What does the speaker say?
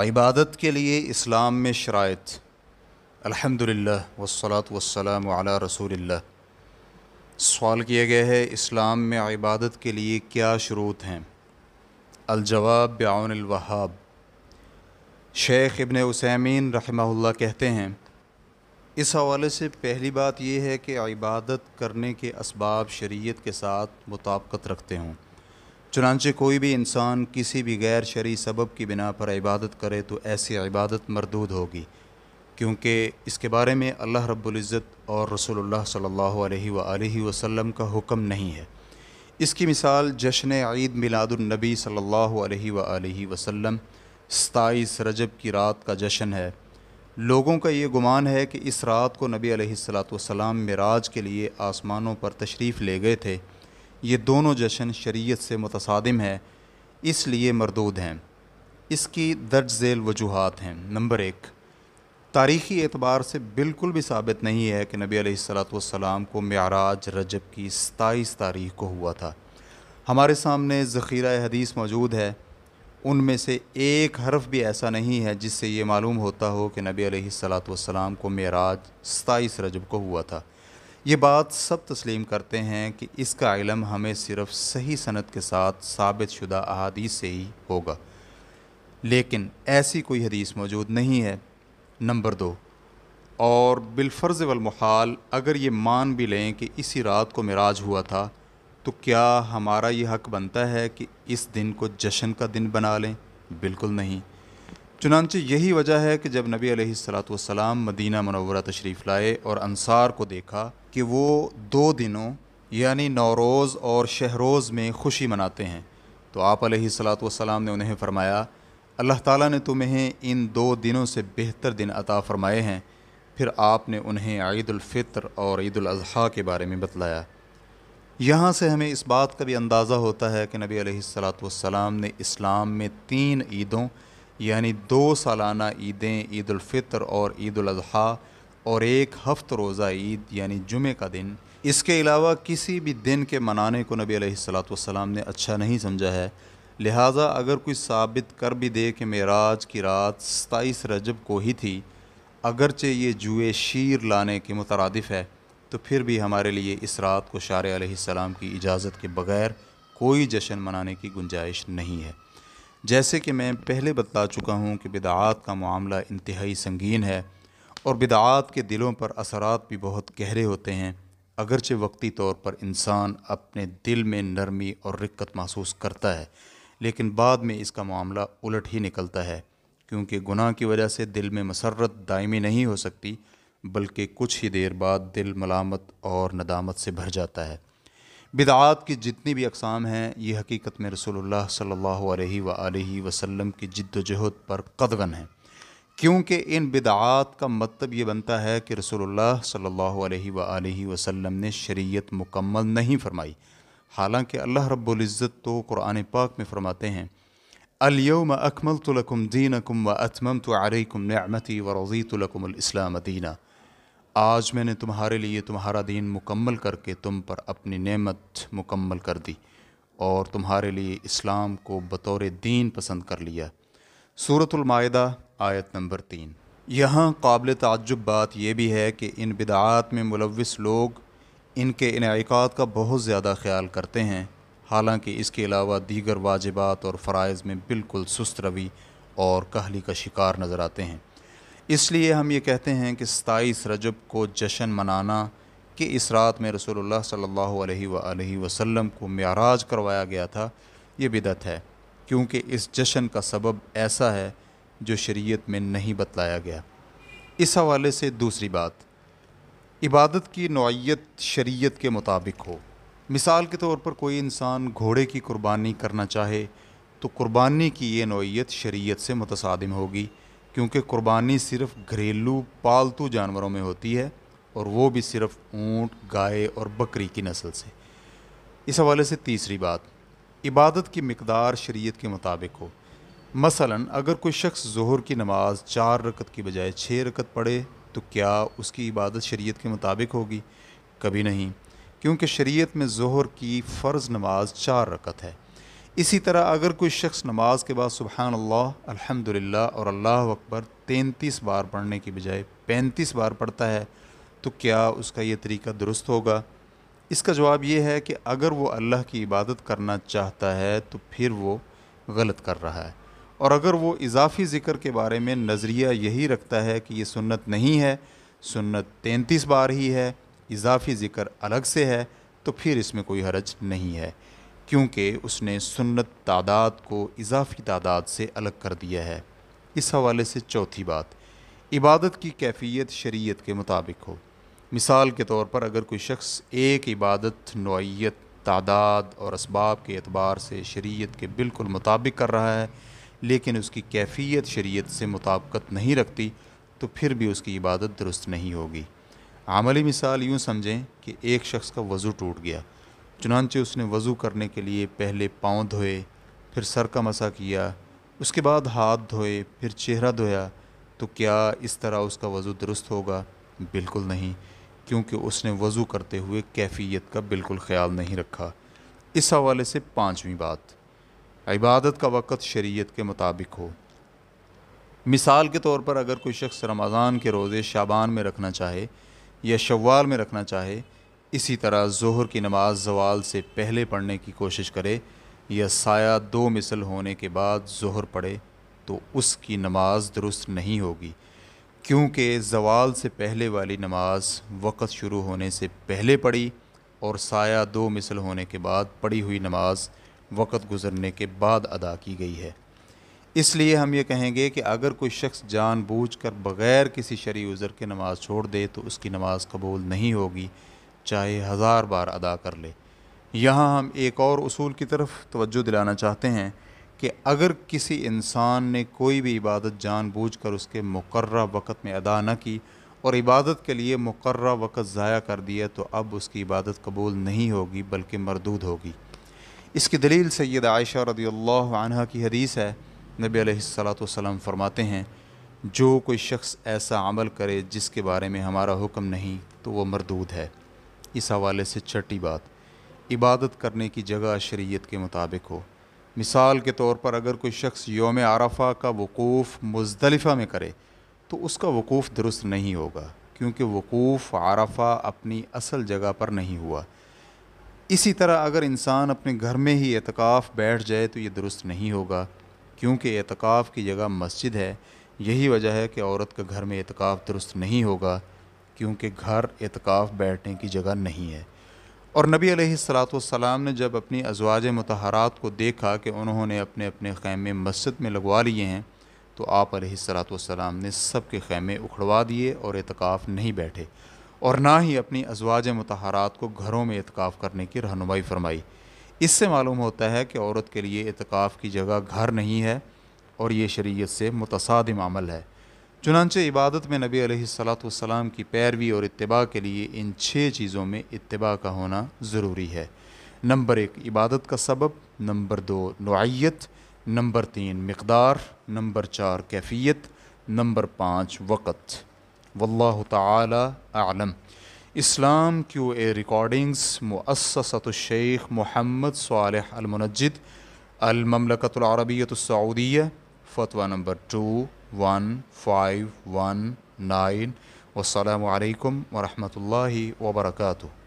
عبادت کے لیے اسلام میں شرائط الحمد للہ وسلاۃ وسلم علیہ رسول اللہ سوال کیا گیا ہے اسلام میں عبادت کے لیے کیا شروط ہیں الجواب بعون الوہاب شیخ ابن عثیمین رحمہ اللہ کہتے ہیں اس حوالے سے پہلی بات یہ ہے کہ عبادت کرنے کے اسباب شریعت کے ساتھ مطابقت رکھتے ہوں چنانچہ کوئی بھی انسان کسی بھی غیر شرعی سبب کی بنا پر عبادت کرے تو ایسی عبادت مردود ہوگی کیونکہ اس کے بارے میں اللہ رب العزت اور رسول اللہ صلی اللہ علیہ و وسلم کا حکم نہیں ہے اس کی مثال جشن عید میلاد النبی صلی اللہ علیہ و وسلم ستائیس رجب کی رات کا جشن ہے لوگوں کا یہ گمان ہے کہ اس رات کو نبی علیہ السلاۃ والسلام میں کے لیے آسمانوں پر تشریف لے گئے تھے یہ دونوں جشن شریعت سے متصادم ہے اس لیے مردود ہیں اس کی درج ذیل وجوہات ہیں نمبر ایک تاریخی اعتبار سے بالکل بھی ثابت نہیں ہے کہ نبی علیہ السلاۃ والسلام کو معراج رجب کی ستائیس تاریخ کو ہوا تھا ہمارے سامنے ذخیرہ حدیث موجود ہے ان میں سے ایک حرف بھی ایسا نہیں ہے جس سے یہ معلوم ہوتا ہو کہ نبی علیہ السلاۃ والسلام کو معراج ستائیس رجب کو ہوا تھا یہ بات سب تسلیم کرتے ہیں کہ اس کا علم ہمیں صرف صحیح صنعت کے ساتھ ثابت شدہ احادیث سے ہی ہوگا لیکن ایسی کوئی حدیث موجود نہیں ہے نمبر دو اور بالفرض والمحال اگر یہ مان بھی لیں کہ اسی رات کو مراج ہوا تھا تو کیا ہمارا یہ حق بنتا ہے کہ اس دن کو جشن کا دن بنا لیں بالکل نہیں چنانچہ یہی وجہ ہے کہ جب نبی علیہ السلاۃ والسلام مدینہ منورہ تشریف لائے اور انصار کو دیکھا کہ وہ دو دنوں یعنی نوروز اور شہروز میں خوشی مناتے ہیں تو آپ علیہ السلاۃ والسلام نے انہیں فرمایا اللہ تعالیٰ نے تمہیں ان دو دنوں سے بہتر دن عطا فرمائے ہیں پھر آپ نے انہیں عید الفطر اور عید الاضحیٰ کے بارے میں بتلایا یہاں سے ہمیں اس بات کا بھی اندازہ ہوتا ہے کہ نبی علیہ السلاۃ والسلام نے اسلام میں تین عیدوں یعنی دو سالانہ عیدیں عید الفطر اور عید الاضحیٰ اور ایک ہفت روزہ عید یعنی جمعہ کا دن اس کے علاوہ کسی بھی دن کے منانے کو نبی علیہ السلات والسلام نے اچھا نہیں سمجھا ہے لہٰذا اگر کوئی ثابت کر بھی دے کہ معراج کی رات ستائیس رجب کو ہی تھی اگرچہ یہ جوئے شیر لانے کے مترادف ہے تو پھر بھی ہمارے لیے اس رات کو شار علیہ السلام کی اجازت کے بغیر کوئی جشن منانے کی گنجائش نہیں ہے جیسے کہ میں پہلے بتا چکا ہوں کہ بدعات کا معاملہ انتہائی سنگین ہے اور بدعات کے دلوں پر اثرات بھی بہت گہرے ہوتے ہیں اگرچہ وقتی طور پر انسان اپنے دل میں نرمی اور رکت محسوس کرتا ہے لیکن بعد میں اس کا معاملہ الٹ ہی نکلتا ہے کیونکہ گناہ کی وجہ سے دل میں مسرت دائمی نہیں ہو سکتی بلکہ کچھ ہی دیر بعد دل ملامت اور ندامت سے بھر جاتا ہے بدعات کی جتنی بھی اقسام ہیں یہ حقیقت میں رسول اللہ صلی اللہ علیہ و وسلم کی جد و جہد پر قدغن ہیں کیونکہ ان بدعات کا مطلب یہ بنتا ہے کہ رسول اللہ صلی اللہ علیہ و وسلم نے شریعت مکمل نہیں فرمائی حالانکہ اللہ رب العزت تو قرآن پاک میں فرماتے ہیں الیوم اکمل تو لکم دین کم و اکثم تو عرم نعمتی و رضیۃ الکم الاسلام دینہ آج میں نے تمہارے لیے تمہارا دین مکمل کر کے تم پر اپنی نعمت مکمل کر دی اور تمہارے لیے اسلام کو بطور دین پسند کر لیا صورت المائدہ آیت نمبر تین یہاں قابل تعجب بات یہ بھی ہے کہ ان بدعات میں ملوث لوگ ان کے انعقاد کا بہت زیادہ خیال کرتے ہیں حالانکہ اس کے علاوہ دیگر واجبات اور فرائض میں بالکل سست روی اور کہلی کا شکار نظر آتے ہیں اس لیے ہم یہ کہتے ہیں کہ ستائیس رجب کو جشن منانا کہ اس رات میں رسول اللہ صلی اللہ علیہ وآلہ وسلم کو معراج کروایا گیا تھا یہ بدعت ہے کیونکہ اس جشن کا سبب ایسا ہے جو شریعت میں نہیں بتلایا گیا اس حوالے سے دوسری بات عبادت کی نوعیت شریعت کے مطابق ہو مثال کے طور پر کوئی انسان گھوڑے کی قربانی کرنا چاہے تو قربانی کی یہ نوعیت شریعت سے متصادم ہوگی کیونکہ قربانی صرف گھریلو پالتو جانوروں میں ہوتی ہے اور وہ بھی صرف اونٹ گائے اور بکری کی نسل سے اس حوالے سے تیسری بات عبادت کی مقدار شریعت کے مطابق ہو مثلا اگر کوئی شخص ظہر کی نماز چار رکت کی بجائے چھ رکت پڑھے تو کیا اس کی عبادت شریعت کے مطابق ہوگی کبھی نہیں کیونکہ شریعت میں ظہر کی فرض نماز چار رکت ہے اسی طرح اگر کوئی شخص نماز کے بعد سبحان اللہ الحمد اور اللہ اکبر تینتیس بار پڑھنے کی بجائے پینتیس بار پڑھتا ہے تو کیا اس کا یہ طریقہ درست ہوگا اس کا جواب یہ ہے کہ اگر وہ اللہ کی عبادت کرنا چاہتا ہے تو پھر وہ غلط کر رہا ہے اور اگر وہ اضافی ذکر کے بارے میں نظریہ یہی رکھتا ہے کہ یہ سنت نہیں ہے سنت تینتیس بار ہی ہے اضافی ذکر الگ سے ہے تو پھر اس میں کوئی حرج نہیں ہے کیونکہ اس نے سنت تعداد کو اضافی تعداد سے الگ کر دیا ہے اس حوالے سے چوتھی بات عبادت کی کیفیت شریعت کے مطابق ہو مثال کے طور پر اگر کوئی شخص ایک عبادت نوعیت تعداد اور اسباب کے اعتبار سے شریعت کے بالکل مطابق کر رہا ہے لیکن اس کی کیفیت شریعت سے مطابقت نہیں رکھتی تو پھر بھی اس کی عبادت درست نہیں ہوگی عملی مثال یوں سمجھیں کہ ایک شخص کا وضو ٹوٹ گیا چنانچہ اس نے وضو کرنے کے لیے پہلے پاؤں دھوئے پھر سر کا مسا کیا اس کے بعد ہاتھ دھوئے پھر چہرہ دھویا تو کیا اس طرح اس کا وضو درست ہوگا بالکل نہیں کیونکہ اس نے وضو کرتے ہوئے کیفیت کا بالکل خیال نہیں رکھا اس حوالے سے پانچویں بات عبادت کا وقت شریعت کے مطابق ہو مثال کے طور پر اگر کوئی شخص رمضان کے روزے شابان میں رکھنا چاہے یا شوال میں رکھنا چاہے اسی طرح ظہر کی نماز زوال سے پہلے پڑھنے کی کوشش کرے یا سایہ دو مثل ہونے کے بعد ظہر پڑھے تو اس کی نماز درست نہیں ہوگی کیونکہ زوال سے پہلے والی نماز وقت شروع ہونے سے پہلے پڑھی اور سایہ دو مثل ہونے کے بعد پڑھی ہوئی نماز وقت گزرنے کے بعد ادا کی گئی ہے اس لیے ہم یہ کہیں گے کہ اگر کوئی شخص جان بوجھ کر بغیر کسی شرعی عذر کے نماز چھوڑ دے تو اس کی نماز قبول نہیں ہوگی چاہے ہزار بار ادا کر لے یہاں ہم ایک اور اصول کی طرف توجہ دلانا چاہتے ہیں کہ اگر کسی انسان نے کوئی بھی عبادت جان بوجھ کر اس کے مقررہ وقت میں ادا نہ کی اور عبادت کے لیے مقررہ وقت ضائع کر دیا تو اب اس کی عبادت قبول نہیں ہوگی بلکہ مردود ہوگی اس کی دلیل سید عائشہ رضی اللہ عنہ کی حدیث ہے نبی علیہ السلاۃ والسلام فرماتے ہیں جو کوئی شخص ایسا عمل کرے جس کے بارے میں ہمارا حکم نہیں تو وہ مردود ہے اس حوالے سے چھٹی بات عبادت کرنے کی جگہ شریعت کے مطابق ہو مثال کے طور پر اگر کوئی شخص یوم عرفہ کا وقوف مزدلفہ میں کرے تو اس کا وقوف درست نہیں ہوگا کیونکہ وقوف عرفہ اپنی اصل جگہ پر نہیں ہوا اسی طرح اگر انسان اپنے گھر میں ہی اعتکاف بیٹھ جائے تو یہ درست نہیں ہوگا کیونکہ اعتکاف کی جگہ مسجد ہے یہی وجہ ہے کہ عورت کا گھر میں اعتکاف درست نہیں ہوگا کیونکہ گھر اعتکاف بیٹھنے کی جگہ نہیں ہے اور نبی علیہ السلاۃ والسلام نے جب اپنی ازواج متحرات کو دیکھا کہ انہوں نے اپنے اپنے خیمے مسجد میں لگوا لیے ہیں تو آپ علیہ السلاۃ والسلام نے سب کے خیمے اکھڑوا دیے اور اعتکاف نہیں بیٹھے اور نہ ہی اپنی ازواج متحرات کو گھروں میں اعتکاف کرنے کی رہنمائی فرمائی اس سے معلوم ہوتا ہے کہ عورت کے لیے اعتکاف کی جگہ گھر نہیں ہے اور یہ شریعت سے متصادم عمل ہے چنانچہ عبادت میں نبی علیہ صلاۃ والسلام کی پیروی اور اتباع کے لیے ان چھ چیزوں میں اتباع کا ہونا ضروری ہے نمبر ایک عبادت کا سبب نمبر دو نوعیت نمبر تین مقدار نمبر چار کیفیت نمبر پانچ وقت واللہ تعالی عالم اسلام کیو اے ریکارڈنگز مؤسسۃ الشیخ محمد صالح المنجد المملکت العربیت السعودیہ فتویٰ number two one five one nine والسلام علیکم ورحمۃ اللہ وبرکاتہ